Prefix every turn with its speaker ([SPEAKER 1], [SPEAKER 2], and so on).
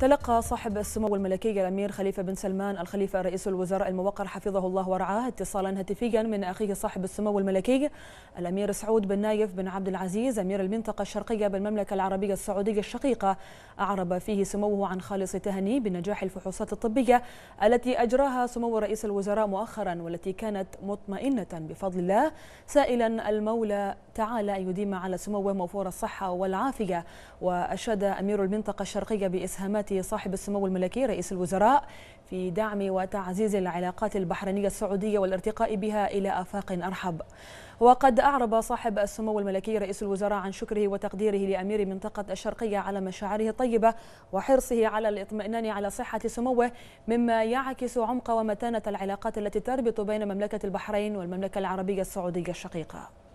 [SPEAKER 1] تلقى صاحب
[SPEAKER 2] السمو الملكي الامير خليفه بن سلمان الخليفه رئيس الوزراء الموقر حفظه الله ورعاه اتصالا هاتفيا من اخيه صاحب السمو الملكي الامير سعود بن نايف بن عبد العزيز امير المنطقه الشرقيه بالمملكه العربيه السعوديه الشقيقه اعرب فيه سموه عن خالص تهني بنجاح الفحوصات الطبيه التي اجراها سمو رئيس الوزراء مؤخرا والتي كانت مطمئنه بفضل الله سائلا المولى تعالى ان يديم على سموه موفور الصحه والعافيه واشاد امير المنطقه الشرقيه باسهامات صاحب السمو الملكي رئيس الوزراء في دعم وتعزيز العلاقات البحرينية السعودية والارتقاء بها إلى آفاق أرحب وقد أعرب صاحب السمو الملكي رئيس الوزراء عن شكره وتقديره لأمير منطقة الشرقية على مشاعره الطيبة وحرصه على الاطمئنان على صحة سموه مما يعكس عمق ومتانة العلاقات التي تربط بين مملكة البحرين والمملكة العربية السعودية الشقيقة